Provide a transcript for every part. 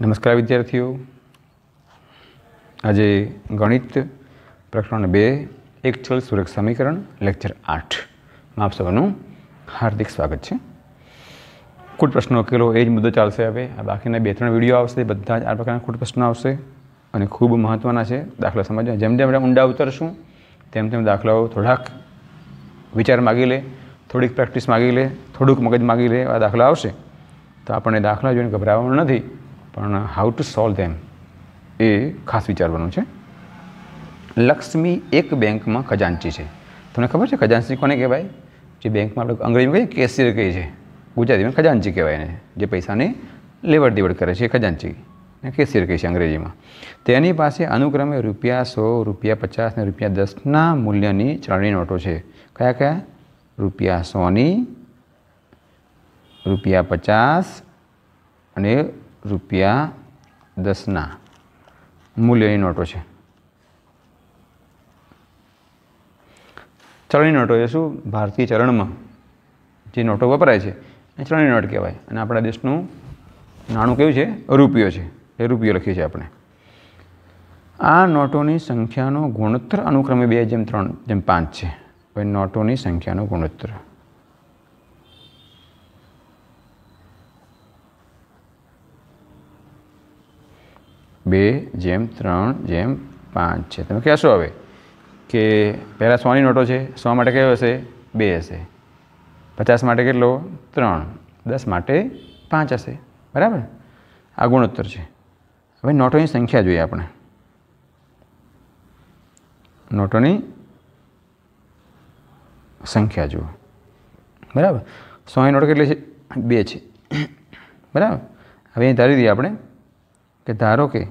નમસ્કાર વિદ્યાર્થીઓ આજે ગણિત પ્રકરણ બે એક ચલ સુરક સમીકરણ લેક્ચર આઠમાં આપ સૌનું હાર્દિક સ્વાગત છે ખોટ પ્રશ્નો ઉકેલો એ જ મુદ્દો ચાલશે હવે આ બાકીના બે ત્રણ વિડીયો આવશે બધા જ આ પ્રકારના ખોટ પ્રશ્નો આવશે અને ખૂબ મહત્ત્વના છે દાખલા સમજવા જેમ જેમ ઊંડા ઉતરશું તેમ તેમ દાખલાઓ થોડાક વિચાર માગી લે થોડીક પ્રેક્ટિસ માગી લે થોડુંક મગજ માગી લે આ દાખલા આવશે તો આપણને દાખલા જોઈને ગભરાવાનું નથી પણ હાઉ ટુ સોલ્વ ધેમ એ ખાસ વિચારવાનું છે લક્ષ્મી એક બેંકમાં ખજાનચી છે તમને ખબર છે ખજાનચી કોને કહેવાય જે બેંકમાં આપણે અંગ્રેજીમાં કહીએ કેશિયર કહીએ છીએ ગુજરાતીમાં ખજાનચી કહેવાય એને જે પૈસાની લેવડ દેવડ કરે છે એ ખજાનચી ને કેશિયર કહે છે અંગ્રેજીમાં તેની પાસે અનુક્રમે રૂપિયા સો રૂપિયા પચાસ ને રૂપિયા દસના મૂલ્યની ચલણી નોટો છે કયા કયા રૂપિયા સોની રૂપિયા પચાસ અને રૂપિયા દસના મૂલ્યની નોટો છે ચલણી નોટો એ શું ભારતીય ચરણમાં જે નોટો વપરાય છે એ ચલણી નોટ કહેવાય અને આપણા દેશનું નાણું કેવું છે રૂપિયો છે એ રૂપિયો લખીએ છીએ આપણે આ નોટોની સંખ્યાનો ગુણોત્તર અનુક્રમે બે જેમ ત્રણ જેમ પાંચ છે નોટોની સંખ્યાનો ગુણોત્તર બે જેમ ત્રણ જેમ પાંચ છે તમે કહેશો હવે કે પહેલાં સોની નોટો છે સો માટે કયો હશે બે હશે પચાસ માટે કેટલો ત્રણ દસ માટે પાંચ હશે બરાબર આ ગુણોત્તર છે હવે નોટોની સંખ્યા જોઈએ આપણે નોટોની સંખ્યા જુઓ બરાબર સોની નોટ કેટલી છે બે છે બરાબર હવે અહીં ધારી દઈએ આપણે કે ધારો કે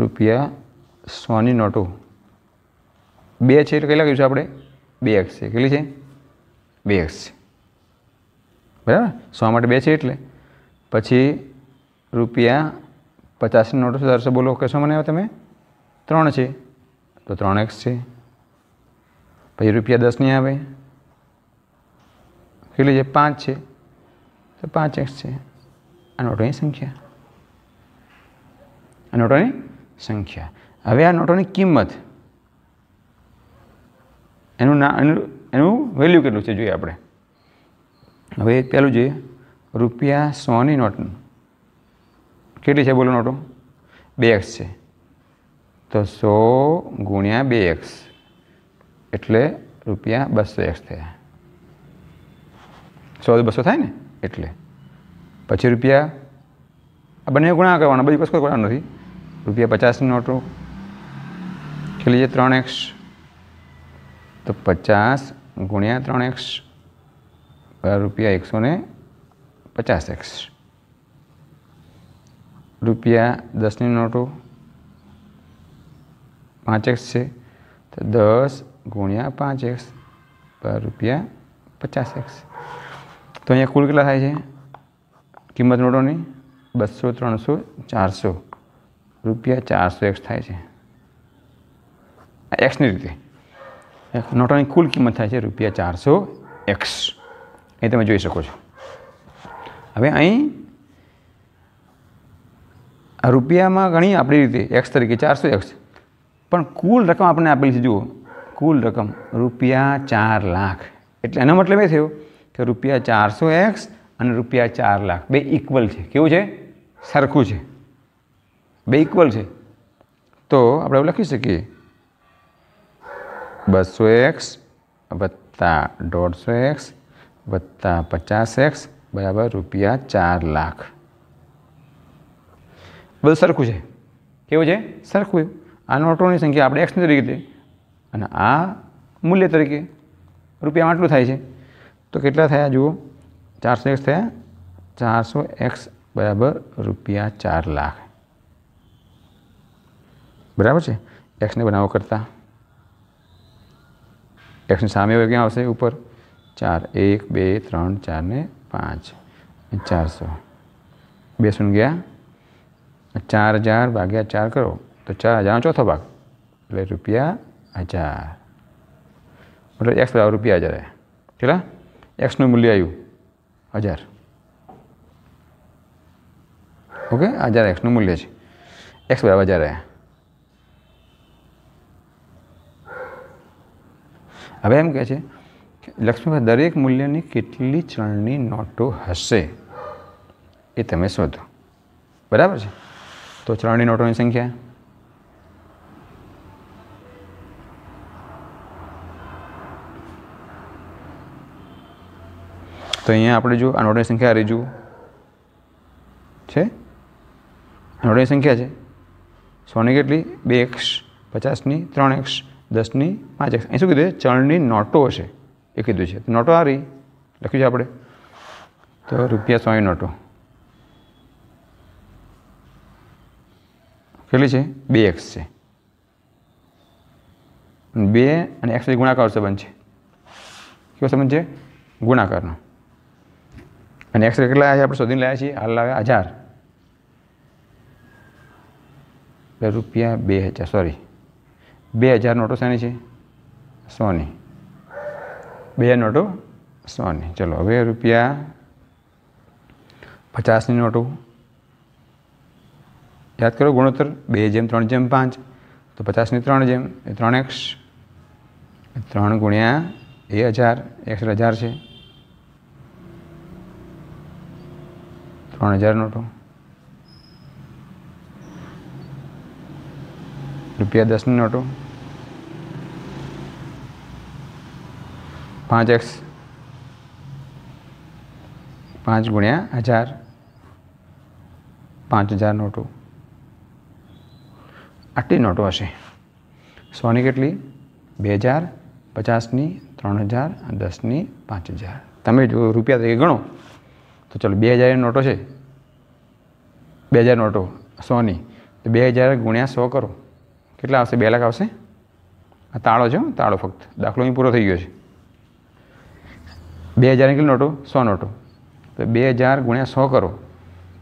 રૂપિયા સોની નોટો બે છે એટલે કેટલા કહ્યું છે આપણે બે એક્સ છે કેટલી છે બે એક્સ છે બરાબર સો માટે બે છે એટલે પછી રૂપિયા પચાસની નોટો સુધારશે બોલો કહેશો મને તમે ત્રણ છે તો ત્રણ એક્સ છે પછી રૂપિયા દસની આવે કેટલી છે પાંચ છે તો પાંચ એક્સ છે આ નોટોની સંખ્યા આ નોટોની સંખ્યા હવે આ નોટોની કિંમત એનું ના એનું એનું વેલ્યુ કેટલું છે જોઈએ આપણે હવે પહેલું જોઈએ રૂપિયા સોની નોટનું કેટલી છે બોલો નોટો બે એક્સ છે તો સો ગુણ્યા બે એક્સ એટલે રૂપિયા બસો એક્સ થયા સો બસો થાય ને એટલે પછી રૂપિયા આ બંને ગુણા કરવાના બધું કશું કરવાનું નથી રૂપિયા પચાસની નોટો કેટલી છે ત્રણ એક્સ તો પચાસ ગુણ્યા ત્રણ એક્સ રૂપિયા એકસો ને પચાસ એક્સ રૂપિયા દસની નોટો પાંચ એક્સ છે તો દસ ગુણ્યા પાંચ એક્સ રૂપિયા પચાસ એક્સ તો અહીંયા કુલ કેટલા થાય છે કિંમત નોટોની બસો ત્રણસો ચારસો રૂપિયા ચારસો એક્સ થાય છે એક્સની રીતે નોટોની કુલ કિંમત થાય છે રૂપિયા ચારસો એક્સ એ તમે જોઈ શકો છો હવે અહીં રૂપિયામાં ઘણી આપણી રીતે એક્સ તરીકે ચારસો એક્સ પણ કુલ રકમ આપણને આપેલી છે જુઓ કુલ રકમ રૂપિયા ચાર લાખ એટલે એનો મતલબ એ થયો કે રૂપિયા ચારસો એક્સ અને રૂપિયા ચાર લાખ બે ઇક્વલ છે કેવું છે સરખું છે બે ઇક્વલ છે તો આપણે લખી શકીએ બસો એક્સ વત્તા દોઢસો એક્સ વત્તા પચાસ એક્સ બરાબર રૂપિયા ચાર લાખ બધું સરખું છે કેવું છે સરખું આ નોટોની સંખ્યા આપણે એક્સની તરીકે અને આ મૂલ્ય તરીકે રૂપિયામાં આટલું થાય છે તો કેટલા થયા જુઓ ચારસો એક્સ થયા ચારસો એક્સ બરાબર રૂપિયા ચાર લાખ બરાબર છે એક્સને બનાવો કરતા એક્સની સામે હવે ક્યાં આવશે ઉપર ચાર એક બે ત્રણ ચાર ને પાંચ ચારસો બે શૂન્ય ગયા ચાર હજાર ભાગ્યા ચાર કરો તો ચાર હજારનો ચોથો ભાગ એટલે રૂપિયા હજાર મતલબ એક્સ બરાબર રૂપિયા હજાર કેટલા એક્સનું મૂલ્ય આવ્યું હજાર ઓકે હજાર એક્સનું મૂલ્ય છે એક્સ બરાબર હજાર આવ્યા હવે એમ કહે છે કે લક્ષ્મીભાઈ દરેક મૂલ્યની કેટલી ચલણી નોટો હશે એ તમે શોધો બરાબર છે તો ચણની નોટોની સંખ્યા તો અહીંયા આપણે જો આ નોટની સંખ્યા રહી જુઓ છે નોટની સંખ્યા છે સોની કેટલી બે એક્સ પચાસની ત્રણ એક્સ દસની પાંચ એક્સ અહીં શું કીધું છે ચણની નોટો હશે એ કીધું છે નોટો આ રહી લખ્યું છે આપણે તો રૂપિયા સોની નોટો કેટલી છે બે એક્સ છે બે અને એક્સ ગુણાકાર સંબંધ છે કેવો સંબંધ છે ગુણાકારનો અને એક્સ રે કેટલા છે આપણે શોધીને લાવ્યા છીએ હાલ લાવ્યા હજાર રૂપિયા બે હજાર સોરી બે હજાર નોટો શેની છે સોની બે નોટો સોની ચલો હવે રૂપિયા પચાસની નોટો યાદ કરો ગુણોત્તર બે જેમ ત્રણ જેમ પાંચ તો પચાસની ત્રણ જેમ એ ત્રણ એક્સ ત્રણ ગુણ્યા એ હજાર એક્સ હજાર છે ત્રણ હજાર નોટો રૂપિયા દસની નોટો પાંચ એક્સ પાંચ ગુણ્યા હજાર પાંચ હજાર નોટો આટલી નોટો હશે સોની કેટલી બે હજાર પચાસની ત્રણ હજાર દસની પાંચ હજાર તમે જો રૂપિયા તરીકે ગણો તો ચાલો બે હજારની નોટો છે બે હજાર નોટો સોની તો બે હજાર ગુણ્યા સો કરો કેટલા આવશે બે લાખ આવશે આ તાળો છે તાળો ફક્ત દાખલો અહીં પૂરો થઈ ગયો છે બે હજારની કેટલી નોટો સો નોટો તો બે હજાર ગુણ્યા સો કરો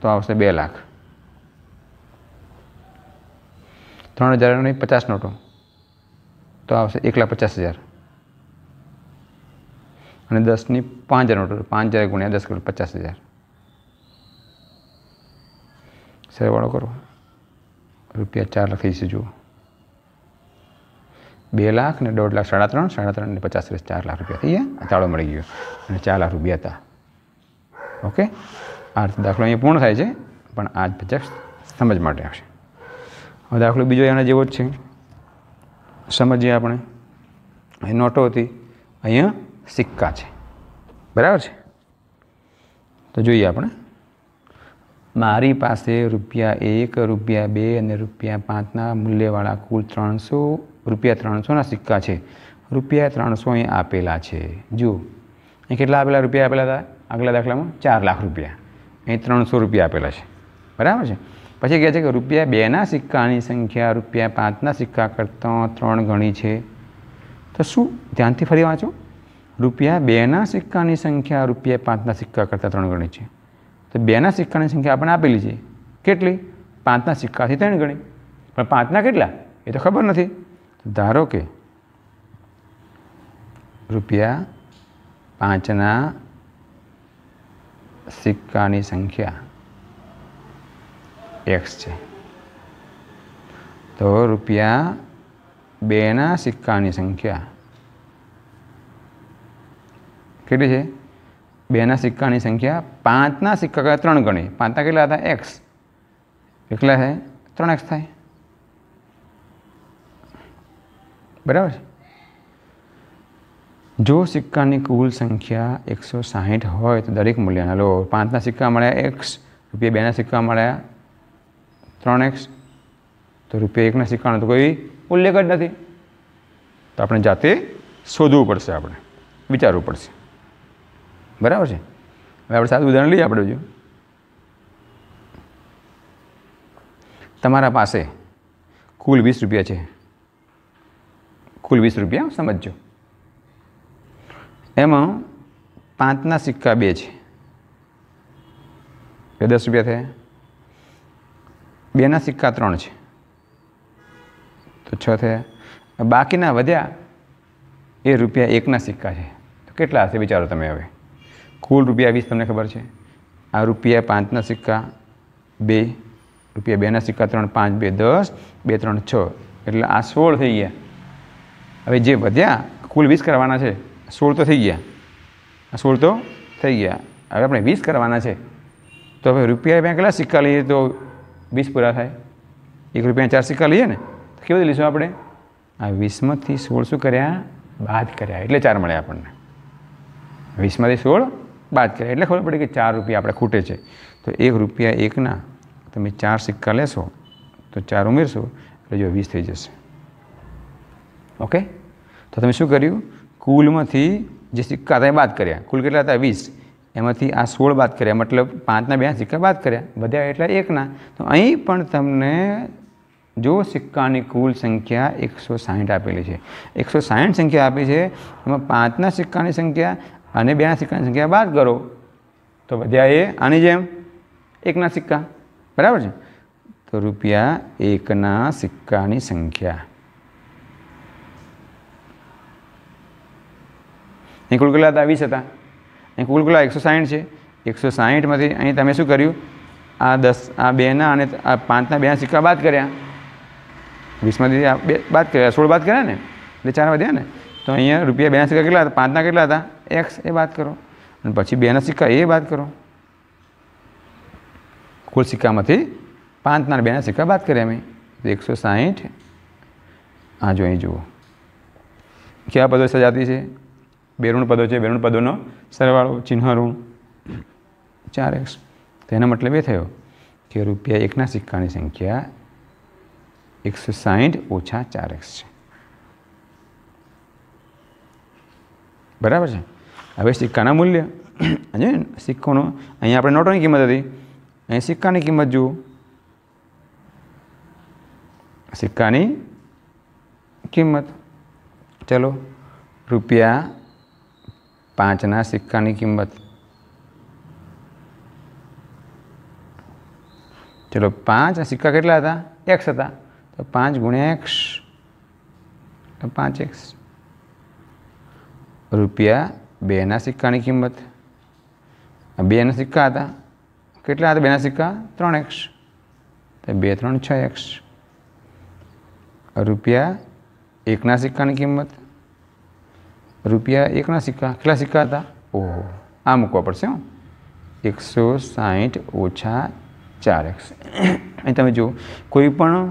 તો આવશે બે લાખ ત્રણ હજારની પચાસ નોટો તો આવશે એક લાખ પચાસ હજાર અને દસની પાંચ હજાર ટોટલ પાંચ હજાર ગુણ્યા દસ કરોડ પચાસ હજાર સરવાળો કરો રૂપિયા ચાર લાખ થઈ જુઓ બે લાખ ને દોઢ લાખ સાડા ત્રણ સાડા ત્રણ ને પચાસ રૂપિયા ચાર લાખ રૂપિયા થઈ ગયા ચાળો મળી ગયો અને ચાર લાખ રૂપિયા હતા ઓકે આ દાખલો અહીંયા પૂર્ણ થાય છે પણ આજ પચાસ સમજ માટે આવશે હવે દાખલો બીજો એના જેવો જ છે સમજીએ આપણે અહીં નોટો હતી અહીંયા સિક્કા છે બરાબર છે તો જોઈએ આપણે મારી પાસે રૂપિયા એક રૂપિયા બે અને રૂપિયા પાંચના મૂલ્યવાળા કુલ ત્રણસો રૂપિયા ત્રણસોના સિક્કા છે રૂપિયા ત્રણસો અહીં આપેલા છે જુઓ અહીં કેટલા આપેલા રૂપિયા આપેલા હતા આગલા દાખલામાં ચાર લાખ રૂપિયા અહીં ત્રણસો રૂપિયા આપેલા છે બરાબર છે પછી કહે છે કે રૂપિયા બેના સિક્કાની સંખ્યા રૂપિયા પાંચના સિક્કા કરતાં ત્રણ ગણી છે તો શું ધ્યાનથી ફરી વાંચો રૂપિયા બેના સિક્કાની સંખ્યા રૂપિયા પાંચના સિક્કા કરતાં ત્રણ ગણી છે તો બેના સિક્કાની સંખ્યા આપણને આપેલી છે કેટલી પાંચના સિક્કાથી ત્રણ ગણી પણ પાંચના કેટલા એ તો ખબર નથી ધારો કે રૂપિયા પાંચના સિક્કાની સંખ્યા એક્સ છે તો રૂપિયા બેના સિક્કાની સંખ્યા કેટલી છે બેના સિક્કાની સંખ્યા પાંચના સિક્કા કરતાં ત્રણ ગણી પાંચના કેટલા હતા એક્સ એકલા થાય ત્રણ એક્સ થાય બરાબર છે જો સિક્કાની કુલ સંખ્યા એકસો સાહીઠ હોય તો દરેક મૂલ્યના લો પાંચના સિક્કા મળ્યા એક્સ રૂપિયા બેના સિક્કા મળ્યા ત્રણ એક્સ તો રૂપિયા એકના સિક્કાનો તો કોઈ ઉલ્લેખ જ નથી તો આપણે જાતે શોધવું પડશે આપણે વિચારવું પડશે બરાબર છે હવે આપણે સાદું ઉદાહરણ લઈએ આપણે જો તમારા પાસે કુલ વીસ રૂપિયા છે કુલ વીસ રૂપિયા સમજજો એમાં પાંચના સિક્કા બે છે બે દસ રૂપિયા થયા બેના સિક્કા ત્રણ છે તો છ થયા બાકીના વધ્યા એ રૂપિયા એકના સિક્કા છે તો કેટલા હશે વિચારો તમે હવે કુલ રૂપિયા વીસ તમને ખબર છે આ રૂપિયા પાંચના સિક્કા બે રૂપિયા બેના સિક્કા ત્રણ પાંચ બે દસ બે ત્રણ છ એટલે આ સોળ થઈ ગયા હવે જે વધ્યા કુલ વીસ કરવાના છે સોળ તો થઈ ગયા આ સોળ તો થઈ ગયા હવે આપણે વીસ કરવાના છે તો હવે રૂપિયા બે કેટલા સિક્કા લઈએ તો વીસ પૂરા થાય એક રૂપિયા ચાર સિક્કા લઈએ ને તો કેવું લઈશું આપણે આ વીસમાંથી સોળ શું કર્યા બાદ કર્યા એટલે ચાર મળ્યા આપણને વીસમાંથી સોળ બાદ કર્યા એટલે ખબર પડે કે ચાર રૂપિયા આપણે ખૂટે છે તો એક રૂપિયા એકના તમે ચાર સિક્કા લેશો તો ચાર ઉમેરશો એટલે જો વીસ થઈ જશે ઓકે તો તમે શું કર્યું કુલમાંથી જે સિક્કા હતા એ બાદ કર્યા કુલ કેટલા હતા વીસ એમાંથી આ સોળ બાદ કર્યા મતલબ પાંચના બે સિક્કા બાદ કર્યા બધા એટલા એકના તો અહીં પણ તમને જો સિક્કાની કુલ સંખ્યા એકસો સાહીઠ આપેલી છે એકસો સાહીઠ સંખ્યા આપી છે એમાં પાંચના સિક્કાની સંખ્યા અને બેના સિક્કાની સંખ્યા બાદ કરો તો વધ્યા એ આની જેમ એકના સિક્કા બરાબર છે તો રૂપિયા એકના સિક્કાની સંખ્યા અહીં કુલ કેટલા હતા વીસ હતા અહીં કુલ કેટલા એકસો સાહીઠ છે એકસો સાહીઠમાંથી અહીં તમે શું કર્યું આ દસ આ બેના અને આ પાંચના બેના સિક્કા બાદ કર્યા વીસમાંથી બે બાદ કર્યા સોળ બાદ કર્યા ને એટલે ચાર વધ્યા ને તો અહીંયા રૂપિયા બેના સિક્કા કેટલા હતા પાંચના કેટલા હતા એક્સ એ વાત કરો અને પછી બેના સિક્કા એ વાત કરો કુલ સિક્કામાંથી પાંચના બેના સિક્કા વાત કરીએ અમે એકસો સાહીઠ હા જો અહીં જુઓ કયા પદો સજાતી છે બેરૂણ પદો છે બેરૂણ પદોનો સરવાળો ચિહ્ન ચાર એક્સ તેનો મતલબ એ થયો કે રૂપિયા એકના સિક્કાની સંખ્યા એકસો સાહીઠ ઓછા ચાર એક્સ છે બરાબર છે હવે સિક્કાના મૂલ્ય ને સિક્કોનો અહીંયા આપણે નોટોની કિંમત હતી અહીં સિક્કાની કિંમત જુઓ સિક્કાની કિંમત ચલો રૂપિયા પાંચના સિક્કાની કિંમત ચલો પાંચ સિક્કા કેટલા હતા એક્સ હતા તો પાંચ ગુણ્યા એક્સ પાંચ એક્સ રૂપિયા બેના સિક્કાની કિંમત બેના સિક્કા હતા કેટલા હતા બેના સિક્કા ત્રણ એક્સ બે ત્રણ છ એક્સ રૂપિયા એકના સિક્કાની કિંમત રૂપિયા એકના સિક્કા કેટલા સિક્કા હતા ઓહો આ મૂકવા પડશે હું એકસો સાહીઠ ઓછા ચાર એક્સ અહીં તમે જુઓ કોઈ પણ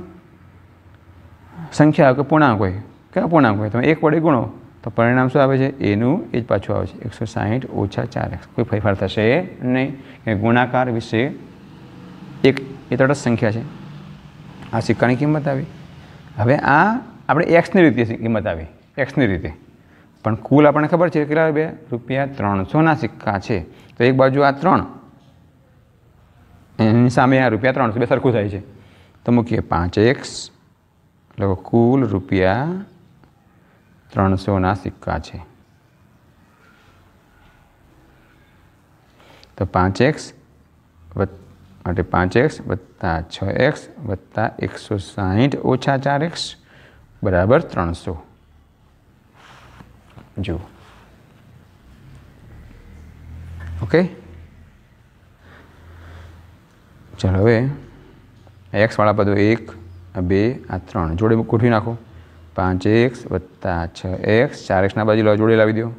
સંખ્યા હોય કે પૂર્ણાંક હોય કયા પૂર્ણાંક હોય તમે એક વડે ગુણો તો પરિણામ શું આવે છે એનું એ જ પાછું આવે છે એકસો સાહીઠ ઓછા ચાર એક્સ કોઈ ફેરફાર થશે નહીં ગુણાકાર વિશે એક એ તટસ્થ સંખ્યા છે આ સિક્કાની કિંમત આવી હવે આ આપણે એક્સની રીતે કિંમત આવી એક્સની રીતે પણ કુલ આપણને ખબર છે કેટલા બે રૂપિયા ત્રણસોના સિક્કા છે તો એક બાજુ આ ત્રણ એની સામે આ રૂપિયા ત્રણસો બે સરખું થાય છે તો મૂકીએ પાંચ એક્સ એટલે કુલ રૂપિયા ત્રણસોના સિક્કા છે તો પાંચ એક્સ માટે પાંચ એક્સ વત્તા છ એક્સ વત્તા એકસો સાહીઠ ઓછા ચાર એક્સ બરાબર ત્રણસો જુઓ ઓકે ચાલો હવે એક્સવાળા પદો એક બે આ ત્રણ જોડે ગોઠવી નાખો પાંચ એક્સ વત્તા છ એક્સ ચાર એક્સના બાજુ જોડે લાવી દો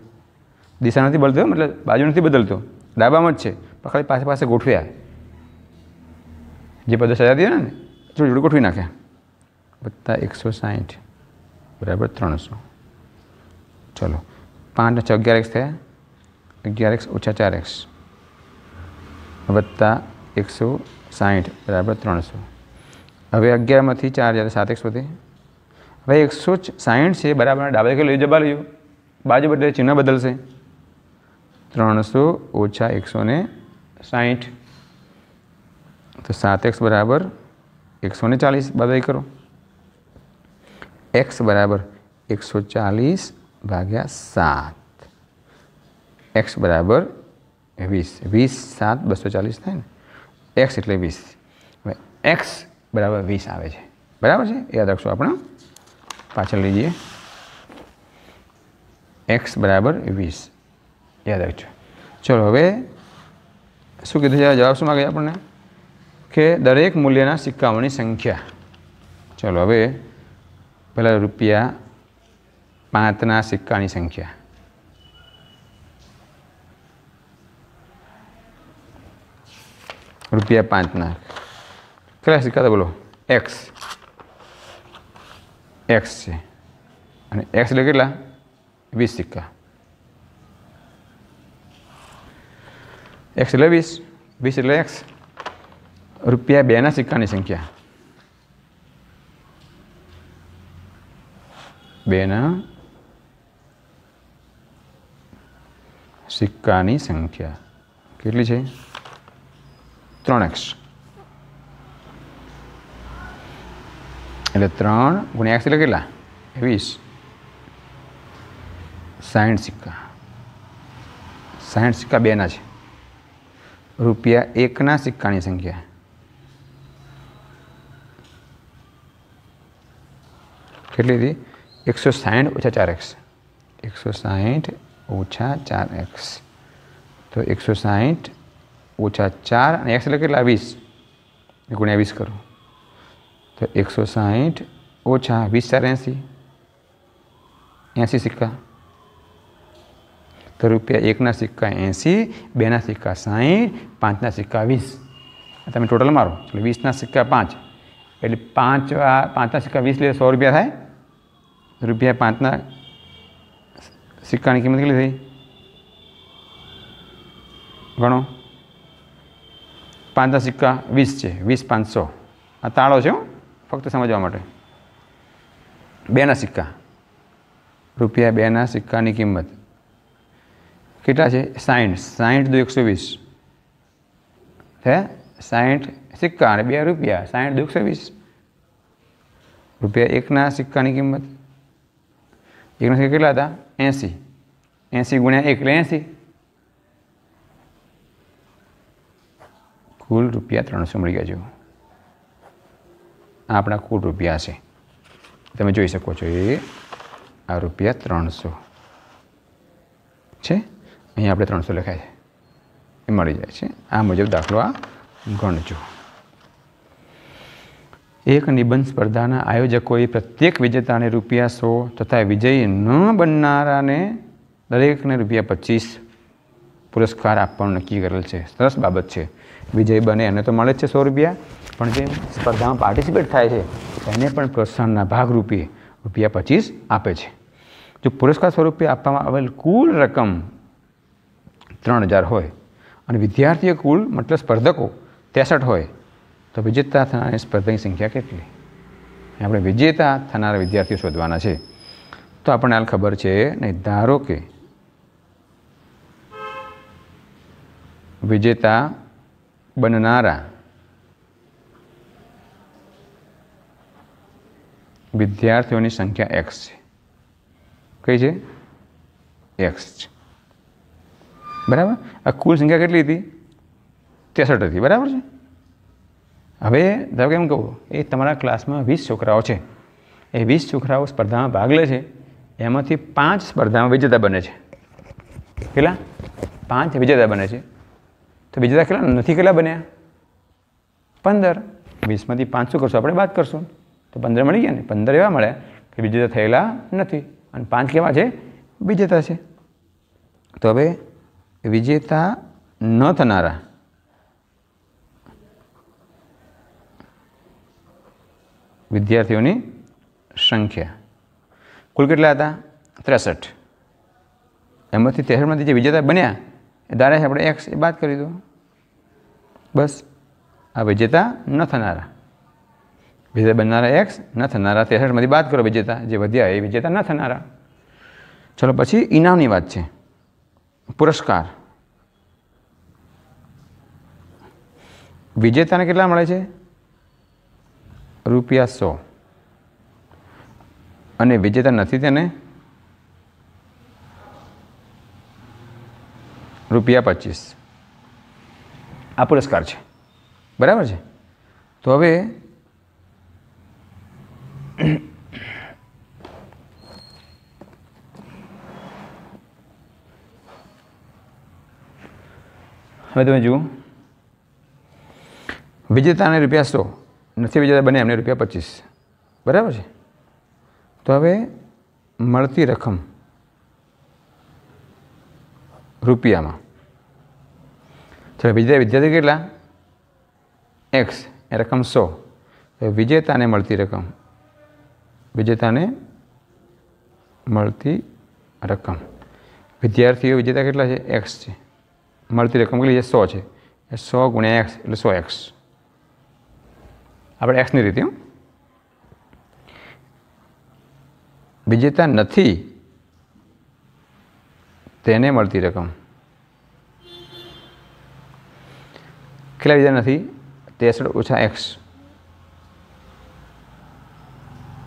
દિશા નથી બદલતો મતલબ બાજુ નથી બદલતો ડાબામાં જ છે પણ ખાલી પાસે પાસે ગોઠવ્યા જે પદ સજા દીધા ને જોડે જોડે ગોઠવી નાખ્યા વત્તા એકસો સાહીઠ બરાબર ત્રણસો ચલો પાંચ છ અગિયાર એક્સ થયા અગિયાર એક્સ ઓછા ચાર એક્સ વત્તા એકસો સાહીઠ બરાબર ત્રણસો હવે અગિયારમાંથી ચાર હજાર સાત એક્સ વધે હવે એકસો સાહીઠ છે બરાબર ડાબે કે લઈ જવા લઈએ બાજુ બદલે ચિહ્ન બદલશે ત્રણસો ઓછા એકસો ને સાહીઠ તો સાત એક્સ બરાબર એકસો ને ચાલીસ બાદ કરો એક્સ બરાબર એકસો ચાલીસ ભાગ્યા સાત એક્સ બરાબર વીસ વીસ સાત બસો ચાલીસ થાય ને એક્સ એટલે વીસ હવે એક્સ બરાબર વીસ આવે છે બરાબર છે યાદ રાખશું આપણે પાછળ લઈએ એક્સ બરાબર વીસ યાદ રાખજો ચલો હવે શું કીધું છે જવાબ શું માગે આપણને કે દરેક મૂલ્યના સિક્કાઓની સંખ્યા ચલો હવે પહેલાં રૂપિયા પાંચના સિક્કાની સંખ્યા રૂપિયા પાંચના કેટલા સિક્કા તો બોલો એક્સ એક્સ છે અને એક્સ એટલે કેટલા વીસ સિક્કા એક્સ એટલે વીસ વીસ એટલે એક્સ રૂપિયા બેના સિક્કાની સંખ્યા બેના સિક્કાની સંખ્યા કેટલી છે ત્રણ એક્સ એટલે ત્રણ ગુણ્યા એક્સ લખેલા કેટલા વીસ સાઠ સિક્કા સાઠ સિક્કા બેના છે રૂપિયા એકના સિક્કાની સંખ્યા કેટલી હતી એકસો સાઠ ઓછા ચાર એક્સ એકસો સાઠ ઓછા ચાર એક્સ તો એકસો સાઠ ઓછા ચાર અને એક્સ લખેલા વીસ ગુણ્યા વીસ કરો તો એકસો સાહીઠ ઓછા વીસ ચાર એંસી એંસી સિક્કા તો રૂપિયા એકના સિક્કા એંસી બેના સિક્કા સાહીઠ પાંચના સિક્કા વીસ તમે ટોટલ મારો એટલે વીસના સિક્કા પાંચ એટલે પાંચ પાંચના સિક્કા વીસ લે સો રૂપિયા થાય રૂપિયા પાંચના સિક્કાની કિંમત કેટલી થઈ ગણો પાંચના સિક્કા વીસ છે વીસ પાંચસો આ તાળો છે હું ફક્ત સમજવા માટે બેના સિક્કા રૂપિયા બેના સિક્કાની કિંમત કેટલા છે સાઠ સાઠ દુ એકસો વીસ હે સાઠ સિક્કા અને બે રૂપિયા સાઠ દુ એકસો વીસ રૂપિયા એકના સિક્કાની કિંમત એકના સિક્કા કેટલા હતા એંસી એંસી ગુણ્યા એક એટલે એંસી કુલ રૂપિયા ત્રણસો મળી ગયા જેવું આ આપણા કુલ રૂપિયા છે તમે જોઈ શકો છો એ આ રૂપિયા ત્રણસો છે અહીં આપણે ત્રણસો લખાય છે એ મળી જાય છે આ મુજબ દાખલો આ ગણજો એક નિબંધ સ્પર્ધાના આયોજકોએ પ્રત્યેક વિજેતાને રૂપિયા સો તથા વિજયી ન બનનારાને દરેકને રૂપિયા પચીસ પુરસ્કાર આપવાનું નક્કી કરેલ છે સરસ બાબત છે વિજય બને એને તો મળે જ છે સો રૂપિયા પણ જે સ્પર્ધામાં પાર્ટિસિપેટ થાય છે એને પણ પ્રોત્સાહનના ભાગરૂપે રૂપિયા પચીસ આપે છે જો પુરસ્કાર સ્વરૂપે આપવામાં આવેલ કુલ રકમ ત્રણ હજાર હોય અને વિદ્યાર્થીઓ કુલ મતલબ સ્પર્ધકો ત્રેસઠ હોય તો વિજેતા થનારી સ્પર્ધાની સંખ્યા કેટલી આપણે વિજેતા થનારા વિદ્યાર્થીઓ શોધવાના છે તો આપણને હાલ ખબર છે નહીં ધારો કે વિજેતા બનનારા વિદ્યાર્થીઓની સંખ્યા એક્સ છે કઈ છે એક્સ છે બરાબર આ કુલ સંખ્યા કેટલી હતી ત્રેસઠ હતી બરાબર છે હવે ધારો કેમ કહું એ તમારા ક્લાસમાં વીસ છોકરાઓ છે એ વીસ છોકરાઓ સ્પર્ધામાં ભાગ લે છે એમાંથી પાંચ સ્પર્ધામાં વિજેતા બને છે કેટલા પાંચ વિજેતા બને છે તો વિજેતા કેટલા નથી કેટલા બન્યા પંદર વીસમાંથી પાંચ શું કરશું આપણે વાત કરશું તો પંદર મળી ગયા ને પંદર એવા મળે કે વિજેતા થયેલા નથી અને પાંચ કેવા છે વિજેતા છે તો હવે વિજેતા ન થનારા વિદ્યાર્થીઓની સંખ્યા કુલ કેટલા હતા ત્રેસઠ એમાંથી ત્રેસઠમાંથી જે વિજેતા બન્યા એ ધારે આપણે એક્સ એ બાદ કરી દો બસ આ વિજેતા ન થનારા વિજેતા બનનારા એક્સ ન થનારા તેસઠમાંથી બાદ કરો વિજેતા જે વધ્યા એ વિજેતા ન થનારા ચલો પછી ઇનામની વાત છે પુરસ્કાર વિજેતાને કેટલા મળે છે રૂપિયા સો અને વિજેતા નથી તેને રૂપિયા પચીસ આ પુરસ્કાર છે બરાબર છે તો હવે હવે તમે જુઓ વિજેતાને રૂપિયા સો નથી વિજેતા બને એમને રૂપિયા પચીસ બરાબર છે તો હવે મળતી રકમ રૂપિયામાં ચાલો વિજેતા વિદ્યાર્થી કેટલા એક્સ એ રકમ સો વિજેતાને મળતી રકમ વિજેતાને મળતી રકમ વિદ્યાર્થીઓ વિજેતા કેટલા છે એક્સ છે મળતી રકમ કેટલી છે સો છે એ સો ગુણ્યા એક્સ એટલે સો એક્સ આપણે એક્સની રીતે વિજેતા નથી તેને મળતી રકમ કેટલા વિજેતા નથી ત્રેસઠ ઓછા એક્સ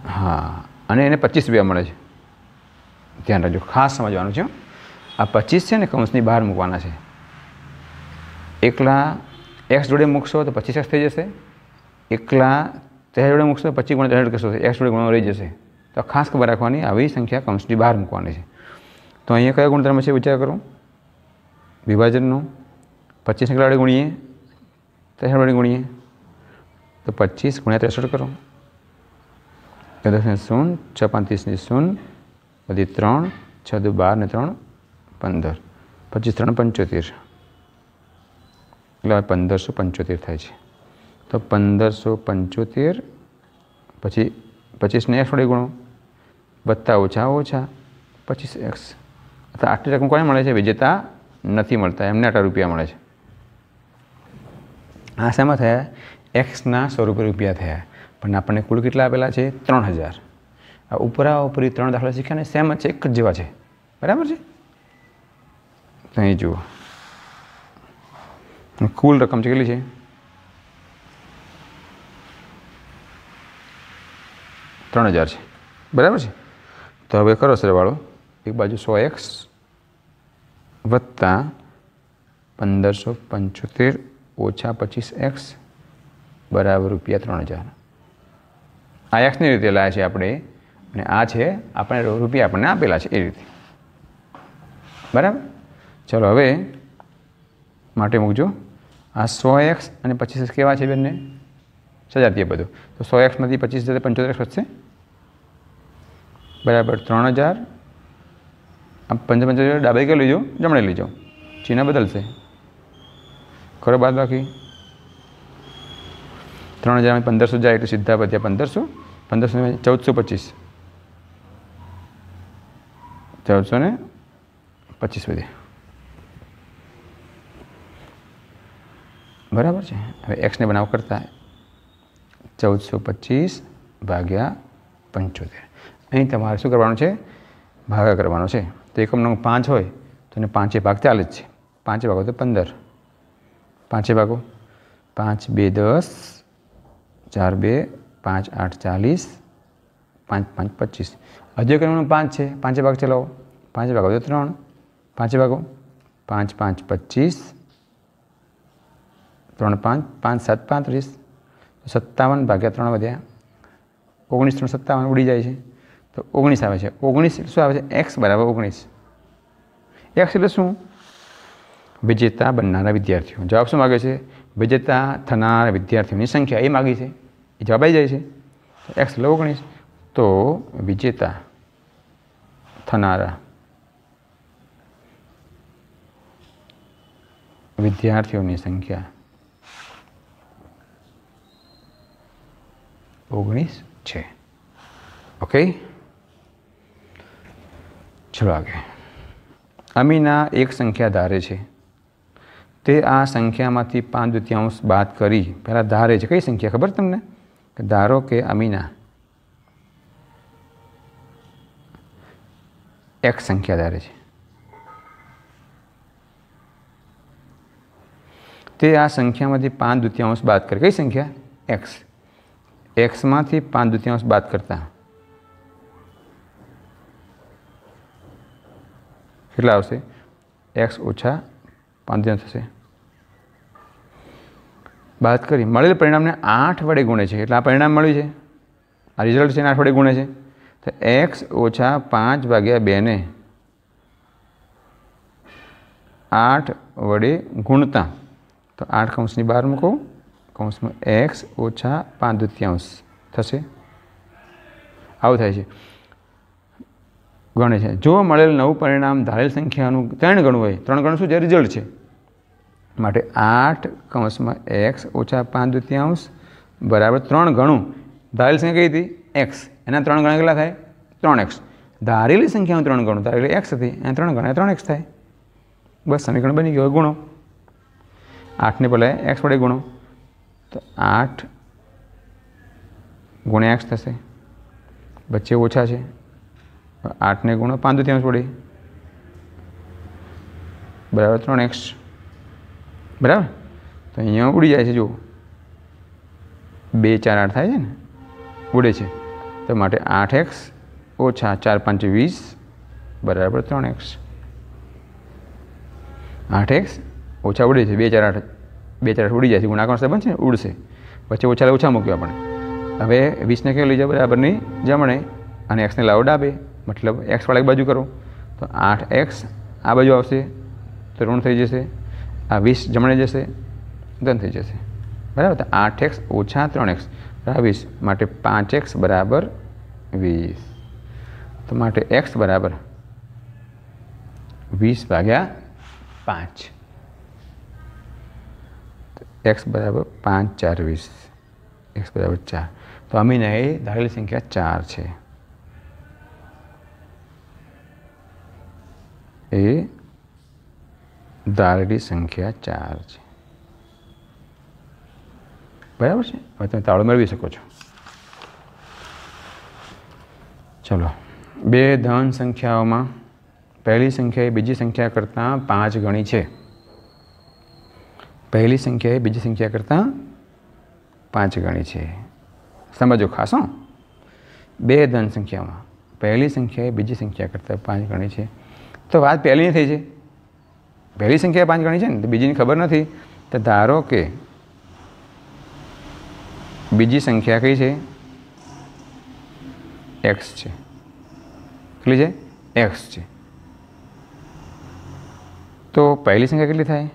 હા અને એને પચીસ રૂપિયા મળે છે ધ્યાન રાખજો ખાસ સમજવાનું છે આ પચીસ છે ને કૌંસની બહાર મૂકવાના છે એકલા એક્સ જોડે મૂકશો તો પચીસ એક્સ થઈ જશે એકલા તેર જોડે મૂકશો પચીસ ગુણ્યા ત્રેસઠ કરશો એક્સ જોડે ગુણો રહી જશે તો ખાસ ખબર રાખવાની આવી સંખ્યા કૌંસની બહાર મૂકવાની છે તો અહીંયા કયા ગુણધર્મ છે વિચાર કરો વિભાજનનો પચીસ એકલા વડે ગુણીએ ત્રેસઠ વડે ગુણીએ તો પચીસ ગુણ્યા ત્રેસઠ કરો દસને શૂન છ પાંત્રીસની શૂન બધી ત્રણ છ દુ બાર ને ત્રણ પંદર પચીસ ત્રણ પંચોતેર એટલે પંદરસો પંચોતેર થાય છે તો પંદરસો પંચોતેર પછી પચીસને એક્સ વડે ગુણો વત્તા ઓછા ઓછા પચીસ એક્સ તો આટલી રકમ કોને મળે છે વિજેતા નથી મળતા એમને આટલા રૂપિયા મળે છે આ શામાં થયા એક્સના સો રૂપિયા રૂપિયા થયા પણ આપણને કુલ કેટલા આપેલા છે ત્રણ હજાર આ ઉપરા ઉપરી ત્રણ દાખલા શીખ્યા ને સેમ જ છે એક જ જેવા છે બરાબર છે અહીં જુઓ કુલ રકમ છે કેટલી છે ત્રણ હજાર છે બરાબર છે તો હવે કરો સરવાળો એક બાજુ સો એક્સ વત્તા પંદરસો પંચોતેર ઓછા પચીસ એક્સ બરાબર રૂપિયા ત્રણ હજાર આ એક્સની રીતે લાયા છે આપણે અને આ છે આપણે રૂપિયા આપણને આપેલા છે એ રીતે બરાબર ચલો હવે માટે મૂકજો આ સો એક્સ અને પચીસ એક્સ કેવા છે બંને સજાતીય બધું તો સો એક્સમાંથી પચીસ હજાર પંચોતેર એક્સ વધશે બરાબર ત્રણ હજાર આ પંદર પંચોતેર ડાબે કે લીજો જમણે લીજો ચિહ્ન બદલશે ખરો બાદ બાકી ત્રણ હજાર પંદરસો જાય એટલે સીધા વધ્યા પંદરસો પંદરસો ચૌદસો પચીસ ચૌદસો ને પચીસ વધ્યા બરાબર છે હવે એક્સને બનાવ કરતા ચૌદસો પચીસ ભાગ્યા પંચોતેર અહીં તમારે શું કરવાનું છે ભાગા કરવાનો છે તો એકમનો પાંચ હોય તો એને પાંચે ભાગ ચાલે જ છે પાંચે ભાગો તો પંદર પાંચે ભાગો પાંચ બે દસ ચાર બે પાંચ આઠ ચાલીસ પાંચ પાંચ પચીસ હજુ એકમનો પાંચ છે પાંચે ભાગ ચલાવો પાંચે ભાગો તો ત્રણ પાંચે ભાગો પાંચ પાંચ પચીસ ત્રણ પાંચ પાંચ સાત પાંત્રીસ સત્તાવન ભાગ્યા ત્રણ વધ્યા ઓગણીસ ત્રણ સત્તાવન ઉડી જાય છે તો ઓગણીસ આવે છે ઓગણીસ શું આવે છે એક્સ બરાબર ઓગણીસ એક્સ એટલે શું વિજેતા બનનારા વિદ્યાર્થીઓ જવાબ શું માગે છે વિજેતા થનારા વિદ્યાર્થીઓની સંખ્યા એ માગી છે એ જવાબ આવી જાય છે એક્સ એટલે ઓગણીસ તો વિજેતા થનારા વિદ્યાર્થીઓની સંખ્યા ઓગણીસ છે ઓકે ચલો આગળ અમીના એક સંખ્યા ધારે છે તે આ સંખ્યામાંથી પાંચ દ્વિતીયાંશ બાદ કરી પહેલાં ધારે છે કઈ સંખ્યા ખબર તમને કે ધારો કે અમીના એક સંખ્યા ધારે છે તે આ સંખ્યામાંથી પાંચ દ્વિતીયાંશ બાદ કરી કઈ સંખ્યા એક્સ એક્સમાંથી પાંચ દુત્યાંશ બાદ કરતા કેટલા આવશે એક્સ ઓછા પાંચ દુત્યાંશ થશે બાદ કરી મળેલ પરિણામને આઠ વડે ગુણે છે એટલે આ પરિણામ મળ્યું છે આ રિઝલ્ટ છે આઠ વડે ગુણે છે તો એક્સ ઓછા પાંચ ભાગ્યા બેને આઠ વડે ગુણતા તો આઠ કૌંસની બહાર મૂકો કૌંસમાં એક્સ ઓછા પાંચ દૃત્યાંશ થશે આવું થાય છે ગણે છે જો મળેલ નવું પરિણામ ધારેલ સંખ્યાનું ત્રણ ગણું હોય ત્રણ ગણું શું જે રિઝલ્ટ છે માટે આઠ કૌંસમાં એક્સ ઓછા પાંચ દૃત્યાંશ બરાબર ત્રણ ગણું ધારેલ સંખ્યા કઈ હતી એક્સ એના ત્રણ ગણા કેટલા થાય ત્રણ એક્સ ધારેલી સંખ્યામાં ત્રણ ગણું ધારેલી એક્સ હતી એના ત્રણ ગણા ત્રણ એક્સ થાય બસ સમીકરણ બની ગયું ગુણો આઠને પહેલાં એક્સ વડે ગુણો તો આઠ ગુણ્યા એક્સ થશે વચ્ચે ઓછા છે આઠને ગુણો પાંચ દુત્યાંશ વડે બરાબર ત્રણ એક્સ બરાબર તો અહીંયા ઉડી જાય છે જુઓ બે ચાર આઠ થાય છે ને ઉડે છે તો માટે આઠ એક્સ ઓછા ચાર પાંચ વીસ બરાબર ત્રણ એક્સ આઠ એક્સ ઓછા ઉડે છે બે ચાર આઠ બે ચાર ઉડી જાય છે ગુણાકાર સંબંધ છે ઉડશે પછી ઓછા ઓછા મૂક્યો આપણે હવે વીસને કયો લઈ જાઓ બરાબરની જમણે અને એક્સને લાવો ડાબે મતલબ એક્સવાળા એક બાજુ કરો તો આઠ એક્સ આ બાજુ આવશે તો ઋણ થઈ જશે આ વીસ જમણે જશે ધન થઈ જશે બરાબર તો આઠ એક્સ ઓછા ત્રણ એક્સ બરાબર વીસ માટે પાંચ એક્સ બરાબર વીસ તો માટે એક્સ બરાબર વીસ ભાગ્યા પાંચ એક્સ બરાબર પાંચ ચાર વીસ એક્સ બરાબર ચાર તો અમીને એ ધારેલી સંખ્યા ચાર છે એ ધારેલી સંખ્યા ચાર છે બરાબર છે હવે તમે તાળો મેળવી શકો છો ચલો બે ધન સંખ્યાઓમાં પહેલી સંખ્યા એ બીજી સંખ્યા કરતાં પાંચ ગણી છે પહેલી સંખ્યા એ બીજી સંખ્યા કરતાં પાંચ ગણી છે સમજો ખાસ હો બે ધન સંખ્યામાં પહેલી સંખ્યા એ બીજી સંખ્યા કરતાં પાંચ ગણી છે તો વાત પહેલીની થઈ છે પહેલી સંખ્યા પાંચ ગણી છે ને તો બીજીની ખબર નથી તો ધારો કે બીજી સંખ્યા કઈ છે એક્સ છે કેટલી છે એક્સ છે તો પહેલી સંખ્યા કેટલી થાય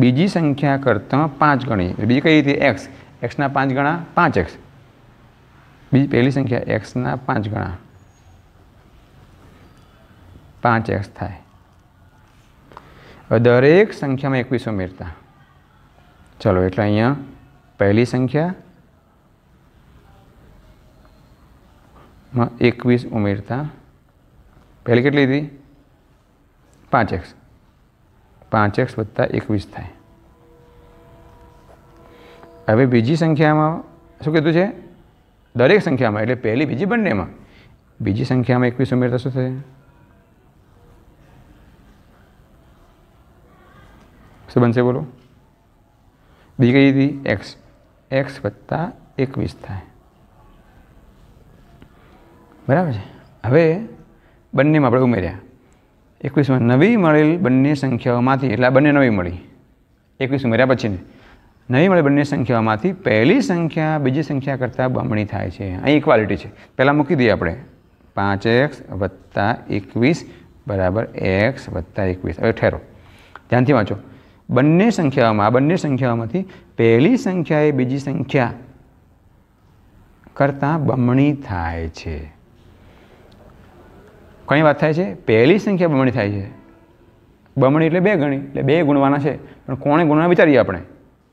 બીજી સંખ્યા કરતાં પાંચ ગણી બીજી કઈ રીતે એક્સ એક્સના પાંચ ગણા પાંચ એક્સ બીજી પહેલી સંખ્યા એક્સના પાંચ ગણા પાંચ એક્સ થાય દરેક સંખ્યામાં એકવીસ ઉમેરતા ચલો એટલે અહીંયા પહેલી સંખ્યામાં એકવીસ ઉમેરતા પહેલી કેટલી હતી પાંચ એક્સ પાંચ એક્સ વત્તા એકવીસ થાય હવે બીજી સંખ્યામાં શું કીધું છે દરેક સંખ્યામાં એટલે પહેલી બીજી બંનેમાં બીજી સંખ્યામાં એકવીસ ઉમેરતા શું થશે શું બનશે બોલો બીજી કઈ હતી એક્સ એક્સ વત્તા એકવીસ થાય બરાબર છે હવે બંનેમાં આપણે ઉમેર્યા એકવીસમાં નવી મળેલ બંને સંખ્યાઓમાંથી એટલે આ બંને નવી મળી એકવીસ ઉમેર્યા પછીની નવી મળે બંને સંખ્યાઓમાંથી પહેલી સંખ્યા બીજી સંખ્યા કરતાં બમણી થાય છે અહીં ઇક્વાલિટી છે પહેલાં મૂકી દઈએ આપણે પાંચ એક્સ વત્તા એકવીસ બરાબર એક્સ વત્તા એકવીસ હવે ઠેરો ધ્યાનથી વાંચો બંને સંખ્યાઓમાં આ બંને સંખ્યાઓમાંથી પહેલી સંખ્યા એ બીજી સંખ્યા કરતાં બમણી થાય છે ઘણી વાત થાય છે પહેલી સંખ્યા બમણી થાય છે બમણી એટલે બે ગણી એટલે બે ગુણવાના છે પણ કોણે ગુણવા વિચારીએ આપણે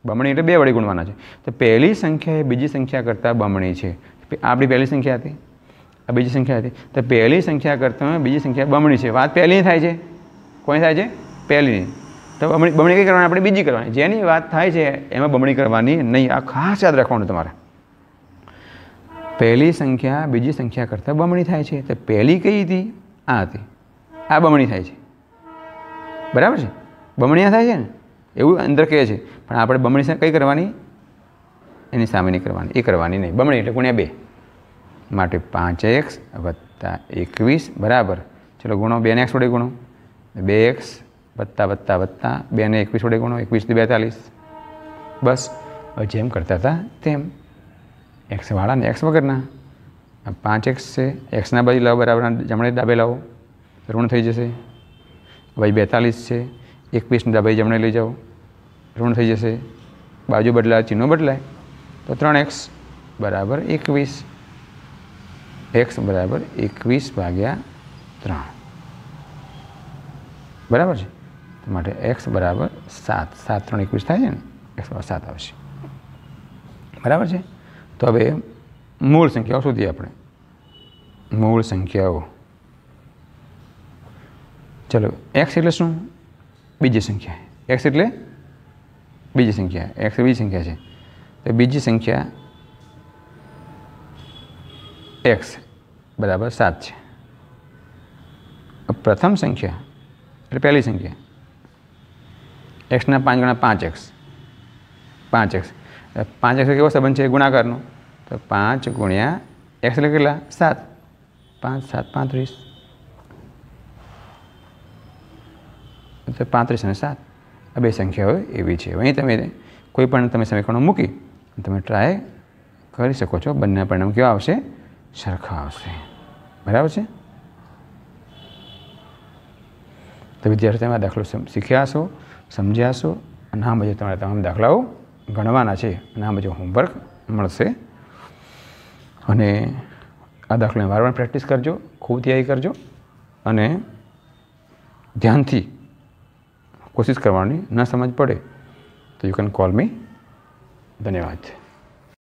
બમણી એટલે બે વડે ગુણવાના છે તો પહેલી સંખ્યા એ બીજી સંખ્યા કરતાં બમણી છે આપણી પહેલી સંખ્યા હતી આ બીજી સંખ્યા હતી તો પહેલી સંખ્યા કરતાં બીજી સંખ્યા બમણી છે વાત પહેલીની થાય છે કોઈ થાય છે પહેલીની તો બમણી બમણી કઈ કરવાની આપણે બીજી કરવાની જેની વાત થાય છે એમાં બમણી કરવાની નહીં આ ખાસ યાદ રાખવાનું તમારે પહેલી સંખ્યા બીજી સંખ્યા કરતાં બમણી થાય છે તો પહેલી કઈ હતી આ હતી આ બમણી થાય છે બરાબર છે બમણીયા થાય છે ને એવું અંદર કહે છે પણ આપણે બમણી કંઈ કરવાની એની સામે નહીં કરવાની એ કરવાની નહીં બમણી એટલે ગુણ્યા બે માટે પાંચ એક્સ વત્તા એકવીસ બરાબર ચલો ગુણો બેને એક્સ વડે ગુણો બે એક્સ વત્તા વત્તા વત્તા બેને એકવીસ વડે ગુણો એકવીસથી બેતાલીસ બસ જેમ કરતા હતા તેમ એક્સવાળાને એક્સ વગરના આ પાંચ એક્સ છે એક્સના બાજુ લાવો બરાબર જમણે ડાબે લાવો ઋણ થઈ જશે ભાઈ બેતાલીસ છે એકવીસને ડાબે જમણે લઈ જાઓ ઋણ થઈ જશે બાજુ બદલાય ચિહ્નો બદલાય તો ત્રણ એક્સ બરાબર એકવીસ એક્સ બરાબર એકવીસ ભાગ્યા ત્રણ બરાબર છે માટે એક્સ બરાબર સાત સાત ત્રણ એકવીસ થાય છે ને એક્સ બરાબર સાત આવશે બરાબર છે તો હવે મૂળ સંખ્યાઓ શોધીએ આપણે મૂળ સંખ્યાઓ ચલો એક્સ એટલે શું બીજી સંખ્યા એક્સ એટલે બીજી સંખ્યા એક્સ બીજી સંખ્યા છે તો બીજી સંખ્યા એક્સ બરાબર સાત છે પ્રથમ સંખ્યા એટલે પહેલી સંખ્યા એક્સના પાંચ ગણા પાંચ એક્સ પાંચ એક્સ પાંચ એક્સ કેવો સંબંધ છે ગુણાકારનો તો પાંચ ગુણ્યા એક્સ એટલે સાત પાંચ સાત પાંત્રીસ તો પાંત્રીસ અને સાત આ બે સંખ્યાઓ એવી છે અહીં તમે કોઈ પણ તમે સમીકરણો મૂકી તમે ટ્રાય કરી શકો છો બંને પરિણામ કેવા આવશે સરખા આવશે બરાબર છે તો વિદ્યાર્થી તમે દાખલો શીખ્યા હશો સમજ્યા હશો અને આ બાજુ તમારે તમામ દાખલાઓ ગણવાના છે અને આ બધું હોમવર્ક મળશે અને આ દાખલાને વારંવાર પ્રેક્ટિસ કરજો ખૂબ તૈયારી કરજો અને ધ્યાનથી કોશિશ કરવાની ન સમજ પડે તો યુ કેન કોલ મી ધન્યવાદ